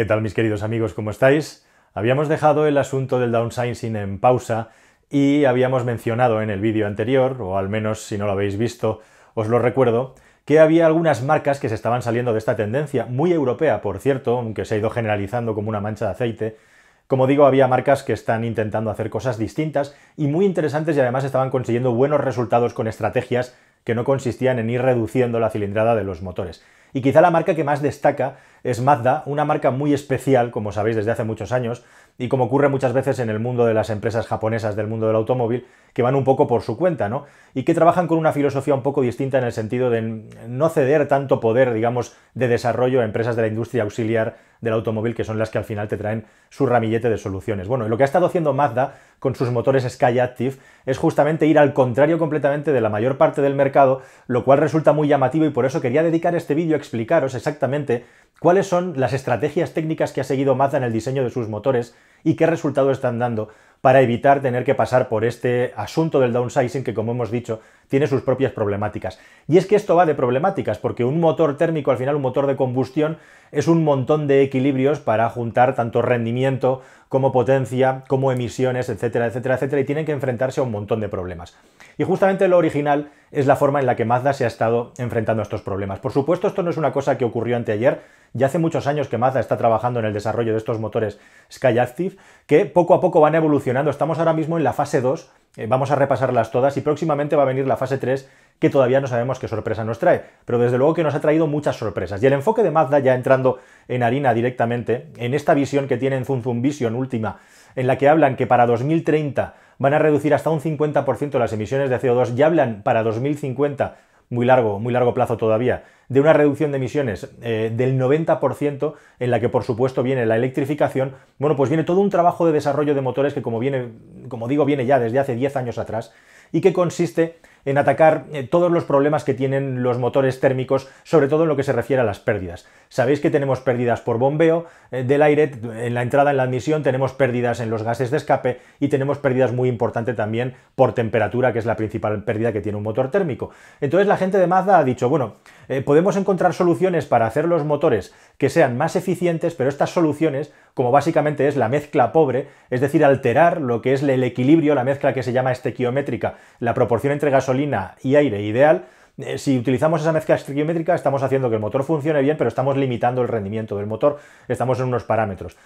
¿Qué tal mis queridos amigos? ¿Cómo estáis? Habíamos dejado el asunto del downsizing en pausa y habíamos mencionado en el vídeo anterior, o al menos si no lo habéis visto, os lo recuerdo, que había algunas marcas que se estaban saliendo de esta tendencia, muy europea, por cierto, aunque se ha ido generalizando como una mancha de aceite. Como digo, había marcas que están intentando hacer cosas distintas y muy interesantes y además estaban consiguiendo buenos resultados con estrategias que no consistían en ir reduciendo la cilindrada de los motores. Y quizá la marca que más destaca es Mazda, una marca muy especial, como sabéis, desde hace muchos años, y como ocurre muchas veces en el mundo de las empresas japonesas del mundo del automóvil, que van un poco por su cuenta, ¿no? Y que trabajan con una filosofía un poco distinta en el sentido de no ceder tanto poder, digamos, de desarrollo a empresas de la industria auxiliar del automóvil, que son las que al final te traen su ramillete de soluciones. Bueno, lo que ha estado haciendo Mazda con sus motores Skyactiv es justamente ir al contrario completamente de la mayor parte del mercado, lo cual resulta muy llamativo y por eso quería dedicar este vídeo a explicaros exactamente cuáles son las estrategias técnicas que ha seguido Mazda en el diseño de sus motores y qué resultado están dando para evitar tener que pasar por este asunto del downsizing que, como hemos dicho, tiene sus propias problemáticas. Y es que esto va de problemáticas, porque un motor térmico, al final un motor de combustión, es un montón de equilibrios para juntar tanto rendimiento como potencia, como emisiones, etcétera, etcétera, etcétera, y tienen que enfrentarse a un montón de problemas. Y justamente lo original es la forma en la que Mazda se ha estado enfrentando a estos problemas. Por supuesto, esto no es una cosa que ocurrió anteayer, ya hace muchos años que Mazda está trabajando en el desarrollo de estos motores Skyactiv, que poco a poco van evolucionando. Estamos ahora mismo en la fase 2, eh, vamos a repasarlas todas y próximamente va a venir la fase 3, que todavía no sabemos qué sorpresa nos trae, pero desde luego que nos ha traído muchas sorpresas. Y el enfoque de Mazda, ya entrando en harina directamente, en esta visión que tienen en Vision última, en la que hablan que para 2030 van a reducir hasta un 50% las emisiones de CO2. Ya hablan para 2050, muy largo, muy largo plazo todavía, de una reducción de emisiones eh, del 90%, en la que por supuesto viene la electrificación. Bueno, pues viene todo un trabajo de desarrollo de motores que, como, viene, como digo, viene ya desde hace 10 años atrás y que consiste en atacar eh, todos los problemas que tienen los motores térmicos, sobre todo en lo que se refiere a las pérdidas. Sabéis que tenemos pérdidas por bombeo eh, del aire, en la entrada, en la admisión, tenemos pérdidas en los gases de escape y tenemos pérdidas muy importantes también por temperatura, que es la principal pérdida que tiene un motor térmico. Entonces la gente de Mazda ha dicho, bueno, eh, podemos encontrar soluciones para hacer los motores que sean más eficientes, pero estas soluciones como básicamente es la mezcla pobre, es decir, alterar lo que es el equilibrio, la mezcla que se llama estequiométrica, la proporción entre gasolina y aire ideal, eh, si utilizamos esa mezcla estequiométrica estamos haciendo que el motor funcione bien, pero estamos limitando el rendimiento del motor, estamos en unos parámetros.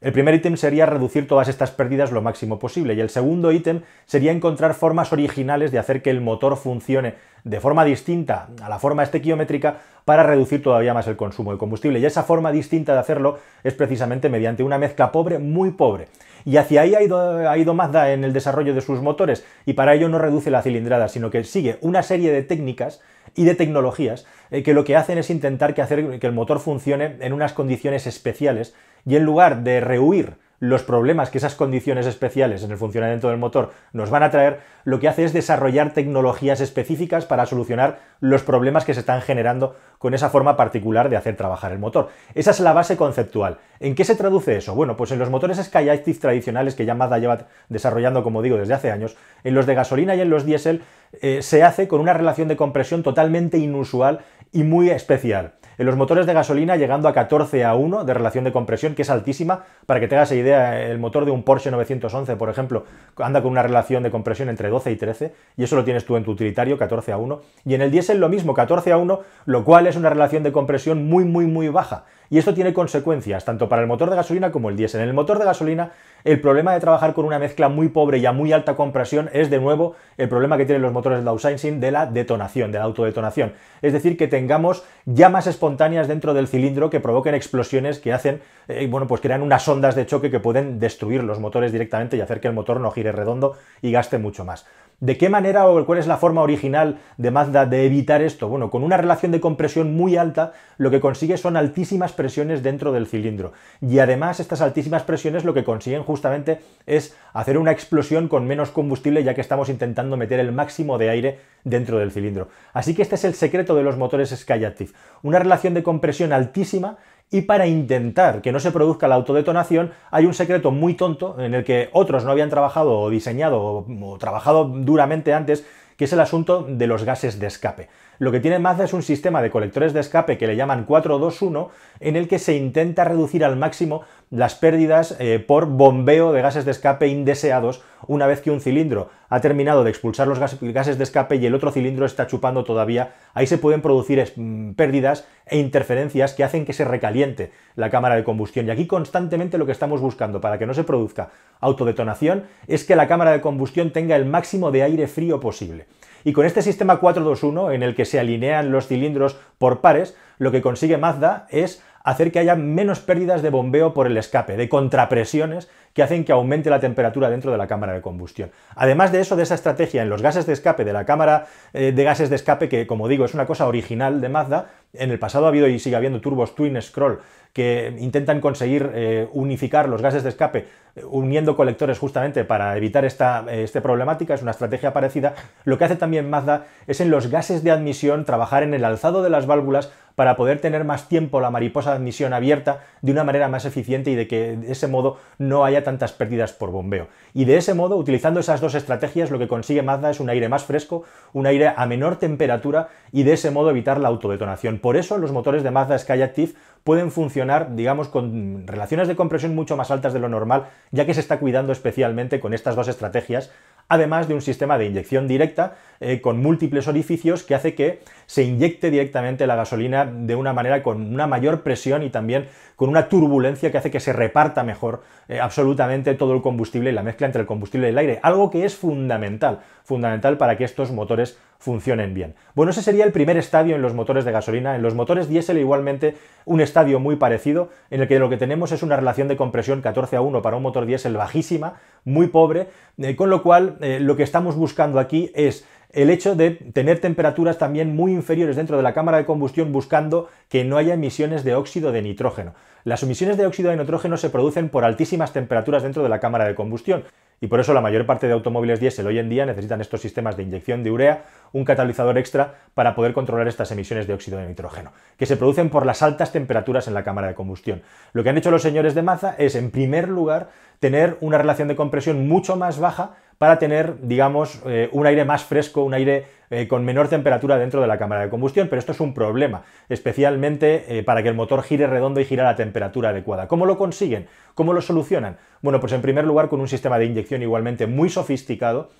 El primer ítem sería reducir todas estas pérdidas lo máximo posible y el segundo ítem sería encontrar formas originales de hacer que el motor funcione de forma distinta a la forma estequiométrica para reducir todavía más el consumo de combustible. Y esa forma distinta de hacerlo es precisamente mediante una mezcla pobre, muy pobre. Y hacia ahí ha ido, ha ido Mazda en el desarrollo de sus motores y para ello no reduce la cilindrada, sino que sigue una serie de técnicas y de tecnologías eh, que lo que hacen es intentar que, hacer que el motor funcione en unas condiciones especiales y en lugar de rehuir los problemas que esas condiciones especiales en el funcionamiento del motor nos van a traer, lo que hace es desarrollar tecnologías específicas para solucionar los problemas que se están generando con esa forma particular de hacer trabajar el motor. Esa es la base conceptual. ¿En qué se traduce eso? Bueno, pues en los motores Skyactiv tradicionales que ya Mazda lleva desarrollando, como digo, desde hace años, en los de gasolina y en los diésel eh, se hace con una relación de compresión totalmente inusual y muy especial. En los motores de gasolina llegando a 14 a 1 de relación de compresión, que es altísima. Para que te hagas idea, el motor de un Porsche 911, por ejemplo, anda con una relación de compresión entre 12 y 13, y eso lo tienes tú en tu utilitario, 14 a 1. Y en el diésel lo mismo, 14 a 1, lo cual es una relación de compresión muy, muy, muy baja y esto tiene consecuencias tanto para el motor de gasolina como el diésel. En el motor de gasolina, el problema de trabajar con una mezcla muy pobre y a muy alta compresión es de nuevo el problema que tienen los motores de Downsizing de la detonación, de la autodetonación. Es decir, que tengamos llamas espontáneas dentro del cilindro que provoquen explosiones que hacen, eh, bueno, pues crean unas ondas de choque que pueden destruir los motores directamente y hacer que el motor no gire redondo y gaste mucho más. ¿De qué manera o cuál es la forma original de Mazda de evitar esto? Bueno, con una relación de compresión muy alta, lo que consigue son altísimas presiones dentro del cilindro. Y además estas altísimas presiones lo que consiguen justamente es hacer una explosión con menos combustible ya que estamos intentando meter el máximo de aire dentro del cilindro. Así que este es el secreto de los motores Skyactiv. Una relación de compresión altísima y para intentar que no se produzca la autodetonación hay un secreto muy tonto en el que otros no habían trabajado o diseñado o, trabajado duramente antes, que es el asunto de los gases de escape. Lo que tiene Mazda es un sistema de colectores de escape que le llaman 421, en el que se intenta reducir al máximo las pérdidas eh, por bombeo de gases de escape indeseados una vez que un cilindro ha terminado de expulsar los gases de escape y el otro cilindro está chupando todavía. Ahí se pueden producir mm, pérdidas e interferencias que hacen que se recaliente la cámara de combustión. Y aquí constantemente lo que estamos buscando para que no se produzca autodetonación es que la cámara de combustión tenga el máximo de aire frío posible. Y con este sistema 421 en el que se alinean los cilindros por pares, lo que consigue Mazda es hacer que haya menos pérdidas de bombeo por el escape, de contrapresiones que hacen que aumente la temperatura dentro de la cámara de combustión. Además de eso, de esa estrategia en los gases de escape de la cámara eh, de gases de escape, que como digo es una cosa original de Mazda, en el pasado ha habido y sigue habiendo turbos Twin Scroll que intentan conseguir eh, unificar los gases de escape eh, uniendo colectores justamente para evitar esta, esta, problemática, es una estrategia parecida. Lo que hace también Mazda es en los gases de admisión trabajar en el alzado de las válvulas para poder tener más tiempo la mariposa de admisión abierta de una manera más eficiente y de que de ese modo no haya tantas pérdidas por bombeo. Y de ese modo, utilizando esas dos estrategias, lo que consigue Mazda es un aire más fresco, un aire a menor temperatura y de ese modo evitar la autodetonación. Por eso los motores de Mazda Sky Active pueden funcionar, digamos, con relaciones de compresión mucho más altas de lo normal, ya que se está cuidando especialmente con estas dos estrategias además de un sistema de inyección directa eh, con múltiples orificios que hace que se inyecte directamente la gasolina de una manera con una mayor presión y también con una turbulencia que hace que se reparta mejor eh, absolutamente todo el combustible y la mezcla entre el combustible y el aire, algo que es fundamental, fundamental para que estos motores funcionen bien. Bueno, ese sería el primer estadio en los motores de gasolina, en los motores diésel igualmente un estadio muy parecido, en el que lo que tenemos es una relación de compresión 14 a 1 para un motor diésel bajísima, muy pobre, eh, con lo cual eh, lo que estamos buscando aquí es el hecho de tener temperaturas también muy inferiores dentro de la cámara de combustión buscando que no haya emisiones de óxido de nitrógeno. Las emisiones de óxido de nitrógeno se producen por altísimas temperaturas dentro de la cámara de combustión y por eso la mayor parte de automóviles diésel hoy en día necesitan estos sistemas de inyección de urea, un catalizador extra para poder controlar estas emisiones de óxido de nitrógeno, que se producen por las altas temperaturas en la cámara de combustión. Lo que han hecho los señores de Maza es, en primer lugar, tener una relación de compresión mucho más baja para tener, digamos, eh, un aire más fresco, un aire eh, con menor temperatura dentro de la cámara de combustión, pero esto es un problema, especialmente eh, para que el motor gire redondo y gire a la temperatura adecuada. ¿Cómo lo consiguen? ¿Cómo lo solucionan? Bueno, pues en primer lugar con un sistema de inyección igualmente muy sofisticado,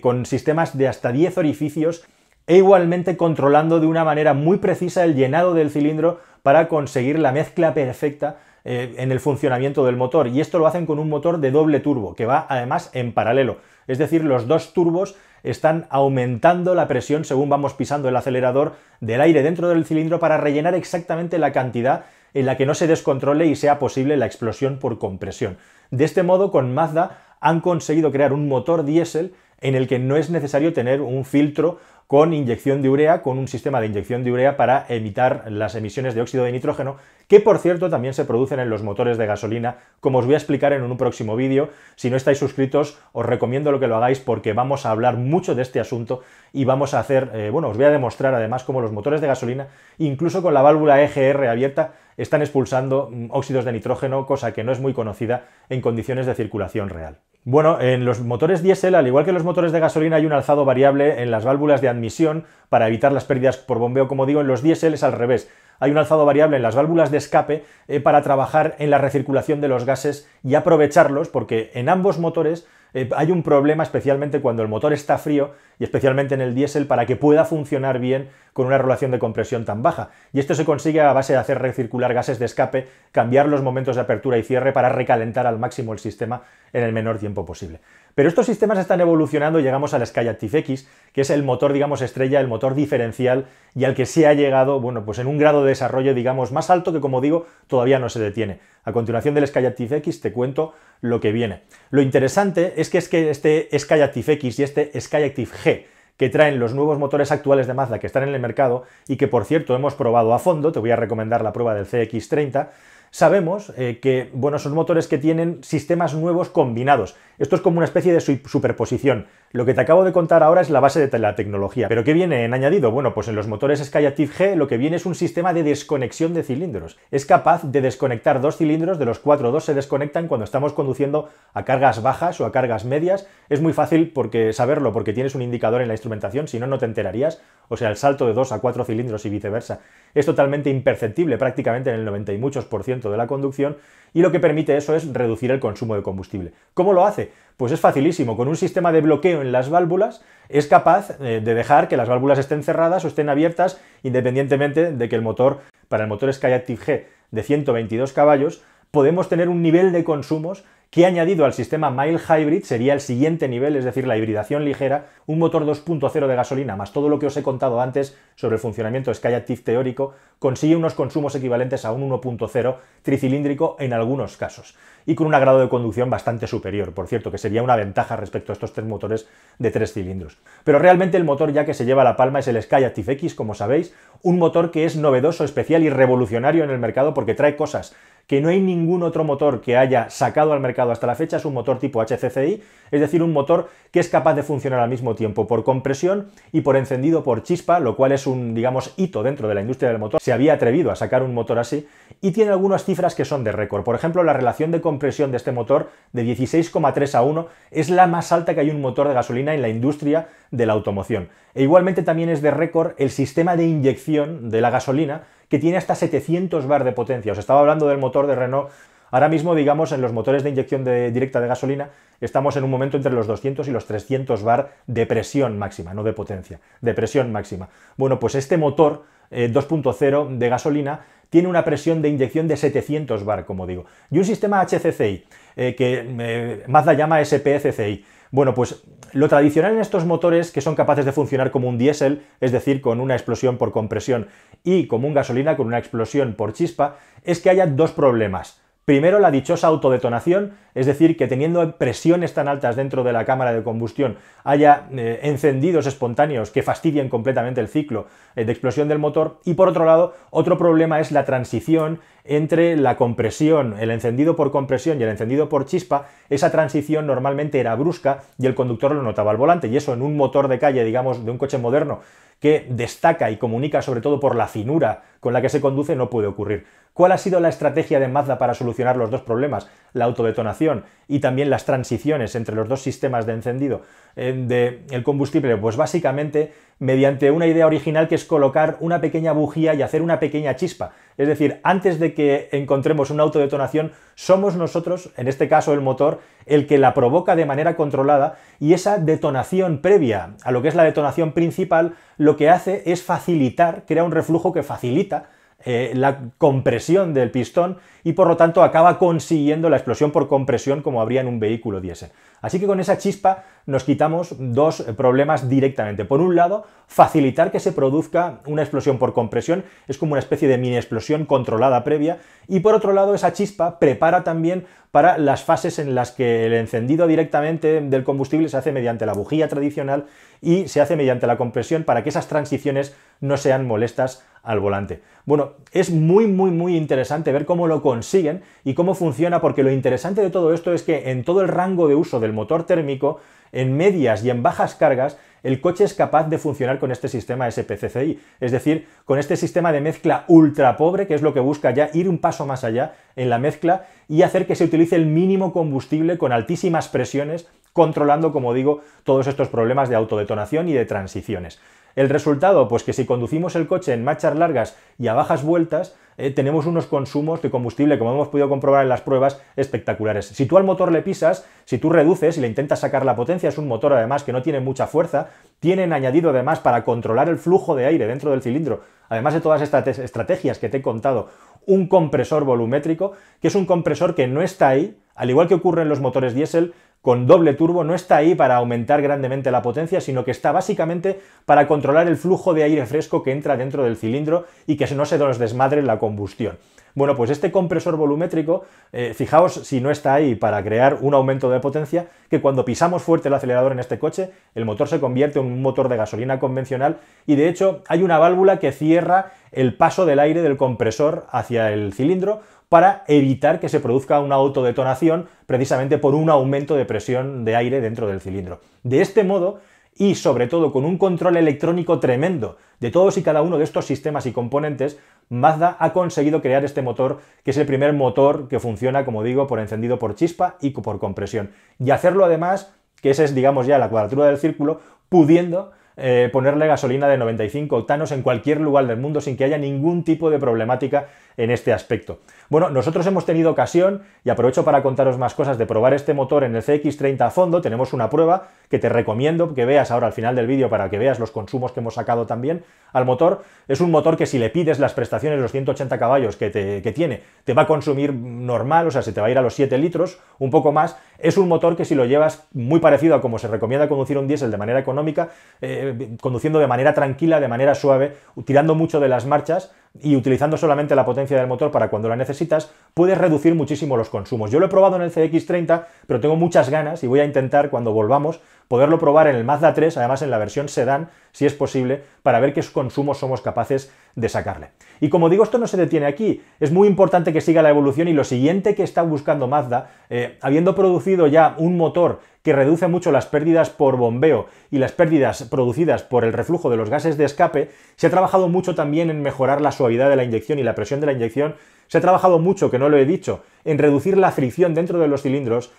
con sistemas de hasta 10 orificios e igualmente controlando de una manera muy precisa el llenado del cilindro para conseguir la mezcla perfecta en el funcionamiento del motor. Y esto lo hacen con un motor de doble turbo, que va además en paralelo es decir, los dos turbos están aumentando la presión según vamos pisando el acelerador del aire dentro del cilindro para rellenar exactamente la cantidad en la que no se descontrole y sea posible la explosión por compresión. De este modo, con Mazda han conseguido crear un motor diésel en el que no es necesario tener un filtro con inyección de urea, con un sistema de inyección de urea para evitar las emisiones de óxido de nitrógeno, que por cierto también se producen en los motores de gasolina, como os voy a explicar en un próximo vídeo. Si no estáis suscritos, os recomiendo lo que lo hagáis porque vamos a hablar mucho de este asunto y vamos a hacer, eh, bueno, os voy a demostrar además cómo los motores de gasolina, incluso con la válvula EGR abierta, están expulsando mm, óxidos de nitrógeno, cosa que no es muy conocida en condiciones de circulación real. Bueno, en los motores diésel, al igual que en los motores de gasolina, hay un alzado variable en las válvulas de admisión para evitar las pérdidas por bombeo. Como digo, en los diésel es al revés. Hay un alzado variable en las válvulas de escape eh, para trabajar en la recirculación de los gases y aprovecharlos, porque en ambos motores eh, hay un problema especialmente cuando el motor está frío y especialmente en el diésel para que pueda funcionar bien con una relación de compresión tan baja. Y esto se consigue a base de hacer recircular gases de escape, cambiar los momentos de apertura y cierre para recalentar al máximo el sistema en el menor tiempo posible. Pero estos sistemas están evolucionando y llegamos al Skyactiv X, que es el motor, digamos, estrella, el motor diferencial y al que se ha llegado, bueno, pues en un grado de desarrollo, digamos, más alto que, como digo, todavía no se detiene. A continuación del Skyactiv X te cuento lo que viene. Lo interesante es que, es que este Skyactiv X y este Skyactiv G que traen los nuevos motores actuales de Mazda que están en el mercado y que, por cierto, hemos probado a fondo, te voy a recomendar la prueba del CX30, sabemos eh, que bueno, son motores que tienen sistemas nuevos combinados. Esto es como una especie de superposición. Lo que te acabo de contar ahora es la base de la tecnología. ¿Pero qué viene en añadido? Bueno, pues en los motores Skyactiv G lo que viene es un sistema de desconexión de cilindros. Es capaz de desconectar dos cilindros, de los cuatro dos se desconectan cuando estamos conduciendo a cargas bajas o a cargas medias. Es muy fácil porque saberlo, porque tienes un indicador en la instrumentación, si no, no te enterarías. O sea, el salto de dos a cuatro cilindros y viceversa. Es totalmente imperceptible prácticamente en el 90 y muchos por ciento de la conducción y lo que permite eso es reducir el consumo de combustible. ¿Cómo lo hace? Pues es facilísimo, con un sistema de bloqueo en las válvulas es capaz eh, de dejar que las válvulas estén cerradas o estén abiertas independientemente de que el motor, para el motor Skyactiv G de 122 caballos, podemos tener un nivel de consumos que añadido al sistema Mile hybrid sería el siguiente nivel, es decir, la hibridación ligera, un motor 2.0 de gasolina, más todo lo que os he contado antes sobre el funcionamiento Skyactiv teórico, consigue unos consumos equivalentes a un 1.0 tricilíndrico en algunos casos, y con un grado de conducción bastante superior, por cierto, que sería una ventaja respecto a estos tres motores de tres cilindros. Pero realmente el motor ya que se lleva la palma es el Skyactiv X, como sabéis, un motor que es novedoso, especial y revolucionario en el mercado porque trae cosas que no hay ningún otro motor que haya sacado al mercado hasta la fecha es un motor tipo HCCI, es decir, un motor que es capaz de funcionar al mismo tiempo por compresión y por encendido por chispa, lo cual es un, digamos, hito dentro de la industria del motor. Se había atrevido a sacar un motor así y tiene algunas cifras que son de récord. Por ejemplo, la relación de compresión de este motor de 16,3 a 1 es la más alta que hay un motor de gasolina en la industria de la automoción. E igualmente también es de récord el sistema de inyección de la gasolina que tiene hasta 700 bar de potencia. Os estaba hablando del motor de Renault Ahora mismo, digamos, en los motores de inyección directa de gasolina, estamos en un momento entre los 200 y los 300 bar de presión máxima, no de potencia, de presión máxima. Bueno, pues este motor 2.0 eh, de gasolina tiene una presión de inyección de 700 bar, como digo, y un sistema HCCI, eh, que eh, Mazda llama SPCCI. Bueno, pues lo tradicional en estos motores que son capaces de funcionar como un diésel, es decir, con una explosión por compresión, y como un gasolina con una explosión por chispa, es que haya dos problemas. Primero, la dichosa autodetonación, es decir, que teniendo presiones tan altas dentro de la cámara de combustión haya eh, encendidos espontáneos que fastidien completamente el ciclo eh, de explosión del motor. Y por otro lado, otro problema es la transición entre la compresión, el encendido por compresión y el encendido por chispa. Esa transición normalmente era brusca y el conductor lo notaba al volante. Y eso en un motor de calle, digamos, de un coche moderno que destaca y comunica sobre todo por la finura con la que se conduce no puede ocurrir. ¿Cuál ha sido la estrategia de Mazda para solucionar los dos problemas, la autodetonación y también las transiciones entre los dos sistemas de encendido eh, del combustible? Pues básicamente mediante una idea original que es colocar una pequeña bujía y hacer una pequeña chispa. Es decir, antes de que encontremos una autodetonación, somos nosotros, en este caso el motor, el que la provoca de manera controlada y esa detonación previa a lo que es la detonación principal, lo que hace es facilitar, crea un reflujo que facilita eh, la compresión del pistón y por lo tanto acaba consiguiendo la explosión por compresión como habría en un vehículo diésel. Así que con esa chispa nos quitamos dos problemas directamente. Por un lado, facilitar que se produzca una explosión por compresión, es como una especie de mini explosión controlada previa, y por otro lado, esa chispa prepara también para las fases en las que el encendido directamente del combustible se hace mediante la bujía tradicional y se hace mediante la compresión para que esas transiciones no sean molestas al volante. Bueno, es muy, muy, muy interesante ver cómo lo consiguen y cómo funciona, porque lo interesante de todo esto es que en todo el rango de uso del motor térmico, en medias y en bajas cargas, el coche es capaz de funcionar con este sistema SPCCI, es decir, con este sistema de mezcla ultra pobre, que es lo que busca ya ir un paso más allá en la mezcla y hacer que se utilice el mínimo combustible con altísimas presiones controlando, como digo, todos estos problemas de autodetonación y de transiciones. El resultado, pues que si conducimos el coche en marchas largas y a bajas vueltas, eh, tenemos unos consumos de combustible, como hemos podido comprobar en las pruebas, espectaculares. Si tú al motor le pisas, si tú reduces y le intentas sacar la potencia, es un motor además que no tiene mucha fuerza, tienen añadido además para controlar el flujo de aire dentro del cilindro, además de todas estas estrategias que te he contado, un compresor volumétrico, que es un compresor que no está ahí al igual que ocurre en los motores diésel, con doble turbo no está ahí para aumentar grandemente la potencia, sino que está básicamente para controlar el flujo de aire fresco que entra dentro del cilindro y que no se nos desmadre la combustión. Bueno, pues este compresor volumétrico, eh, fijaos si no está ahí para crear un aumento de potencia, que cuando pisamos fuerte el acelerador en este coche, el motor se convierte en un motor de gasolina convencional y de hecho hay una válvula que cierra el paso del aire del compresor hacia el cilindro, para evitar que se produzca una autodetonación precisamente por un aumento de presión de aire dentro del cilindro. De este modo, y sobre todo con un control electrónico tremendo de todos y cada uno de estos sistemas y componentes, Mazda ha conseguido crear este motor, que es el primer motor que funciona, como digo, por encendido por chispa y por compresión. Y hacerlo además, que esa es, digamos, ya la cuadratura del círculo, pudiendo eh, ponerle gasolina de 95 octanos en cualquier lugar del mundo sin que haya ningún tipo de problemática en este aspecto. Bueno, nosotros hemos tenido ocasión, y aprovecho para contaros más cosas, de probar este motor en el CX30 a fondo. Tenemos una prueba que te recomiendo que veas ahora al final del vídeo para que veas los consumos que hemos sacado también al motor. Es un motor que si le pides las prestaciones, los 180 caballos que, tiene, te va a consumir normal, o sea, se te va a ir a los 7 litros, un poco más. Es un motor que si lo llevas muy parecido a como se recomienda conducir un diésel de manera económica, eh, eh, conduciendo de manera tranquila, de manera suave, tirando mucho de las marchas, y utilizando solamente la potencia del motor para cuando la necesitas, puedes reducir muchísimo los consumos. Yo lo he probado en el CX30, pero tengo muchas ganas y voy a intentar cuando volvamos poderlo probar en el Mazda 3, además en la versión sedán, si es posible, para ver qué consumos somos capaces de sacarle. Y como digo, esto no se detiene aquí, es muy importante que siga la evolución y lo siguiente que está buscando Mazda, eh, habiendo producido ya un motor que reduce mucho las pérdidas por bombeo y las pérdidas producidas por el reflujo de los gases de escape, se ha trabajado mucho también en mejorar la suavidad de la inyección y la presión de la inyección. Se ha trabajado mucho, que no lo he dicho, en reducir la fricción dentro de los cilindros.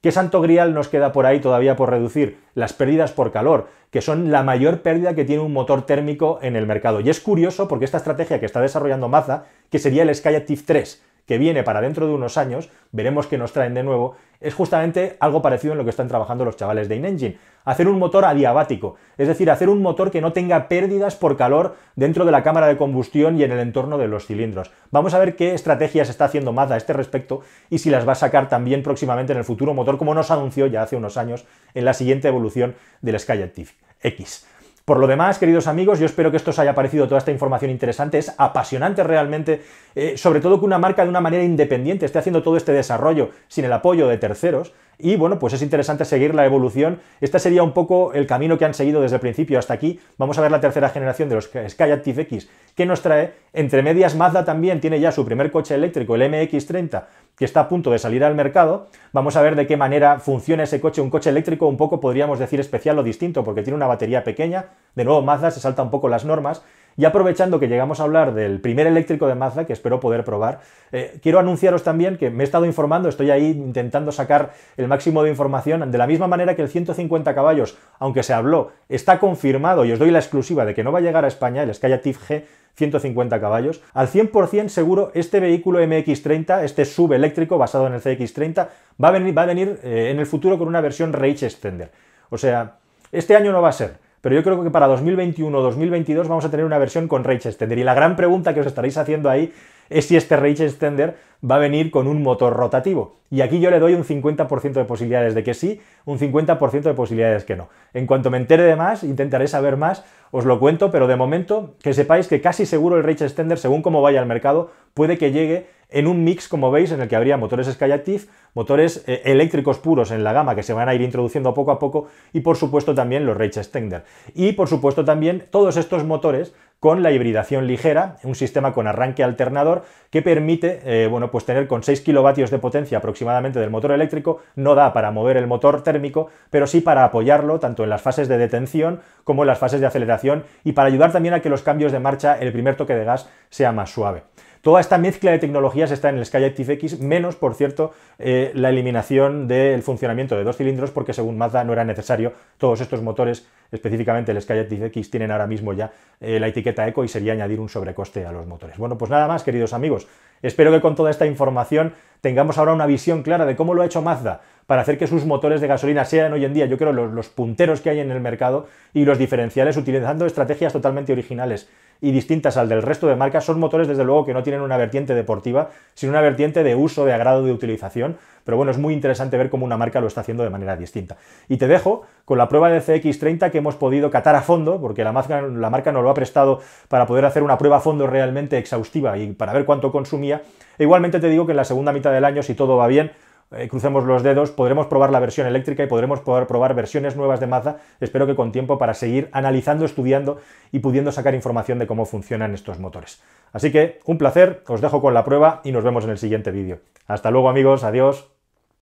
¿Qué santo grial nos queda por ahí todavía por reducir? Las pérdidas por calor, que son la mayor pérdida que tiene un motor térmico en el mercado. Y es curioso porque esta estrategia que está desarrollando Mazda, que sería el Skyactiv 3, que viene para dentro de unos años, veremos que nos traen de nuevo, es justamente algo parecido en lo que están trabajando los chavales de InEngine. Hacer un motor adiabático, es decir, hacer un motor que no tenga pérdidas por calor dentro de la cámara de combustión y en el entorno de los cilindros. Vamos a ver qué estrategias está haciendo Mazda a este respecto y si las va a sacar también próximamente en el futuro motor, como nos anunció ya hace unos años en la siguiente evolución del Skyactiv X. Por lo demás, queridos amigos, yo espero que esto os haya parecido toda esta información interesante. Es apasionante realmente, eh, sobre todo que una marca de una manera independiente esté haciendo todo este desarrollo sin el apoyo de terceros. Y bueno, pues es interesante seguir la evolución. Este sería un poco el camino que han seguido desde el principio hasta aquí. Vamos a ver la tercera generación de los skyactiv X que nos trae. Entre medias, Mazda también tiene ya su primer coche eléctrico, el MX30 que está a punto de salir al mercado. Vamos a ver de qué manera funciona ese coche, un coche eléctrico un poco, podríamos decir, especial o distinto, porque tiene una batería pequeña. De nuevo, Mazda se salta un poco las normas. Y aprovechando que llegamos a hablar del primer eléctrico de Mazda, que espero poder probar, eh, quiero anunciaros también que me he estado informando, estoy ahí intentando sacar el máximo de información, de la misma manera que el 150 caballos, aunque se habló, está confirmado, y os doy la exclusiva de que no va a llegar a España, el Sky G 150 caballos. Al 100% seguro, este vehículo MX30, este eléctrico basado en el CX30, va a venir, va a venir eh, en el futuro con una versión range Extender. O sea, este año no va a ser, pero yo creo que para 2021 o 2022 vamos a tener una versión con range Extender. Y la gran pregunta que os estaréis haciendo ahí es si este range extender va a venir con un motor rotativo. Y aquí yo le doy un 50% de posibilidades de que sí, un 50% de posibilidades que no. En cuanto me entere de más, intentaré saber más, os lo cuento, pero de momento que sepáis que casi seguro el range extender, según cómo vaya al mercado, puede que llegue en un mix, como veis, en el que habría motores Skyactiv, motores eh, eléctricos puros en la gama que se van a ir introduciendo poco a poco y por supuesto también los Rage Extender. Y por supuesto también todos estos motores con la hibridación ligera, un sistema con arranque alternador que permite eh, bueno, pues tener con 6 kilovatios de potencia aproximadamente del motor eléctrico, no da para mover el motor térmico, pero sí para apoyarlo tanto en las fases de detención como en las fases de aceleración y para ayudar también a que los cambios de marcha, el primer toque de gas sea más suave. Toda esta mezcla de tecnologías está en el Skyactiv X, menos, por cierto, eh, la eliminación del funcionamiento de dos cilindros, porque según Mazda no era necesario. Todos estos motores, específicamente el Skyactiv X, tienen ahora mismo ya eh, la etiqueta eco y sería añadir un sobrecoste a los motores. Bueno, pues nada más, queridos amigos. Espero que con toda esta información tengamos ahora una visión clara de cómo lo ha hecho Mazda para hacer que sus motores de gasolina sean hoy en día, yo creo, los, punteros que hay en el mercado y los diferenciales utilizando estrategias totalmente originales y distintas al del resto de marcas, son motores desde luego que no tienen una vertiente deportiva, sino una vertiente de uso, de agrado, de utilización. Pero bueno, es muy interesante ver cómo una marca lo está haciendo de manera distinta. Y te dejo con la prueba de CX30 que hemos podido catar a fondo, porque la marca, la marca nos lo ha prestado para poder hacer una prueba a fondo realmente exhaustiva y para ver cuánto consumía. E igualmente te digo que en la segunda mitad del año, si todo va bien, eh, crucemos los dedos, podremos probar la versión eléctrica y podremos poder probar versiones nuevas de Mazda, espero que con tiempo para seguir analizando, estudiando y pudiendo sacar información de cómo funcionan estos motores. Así que un placer, os dejo con la prueba y nos vemos en el siguiente vídeo. Hasta luego amigos, adiós.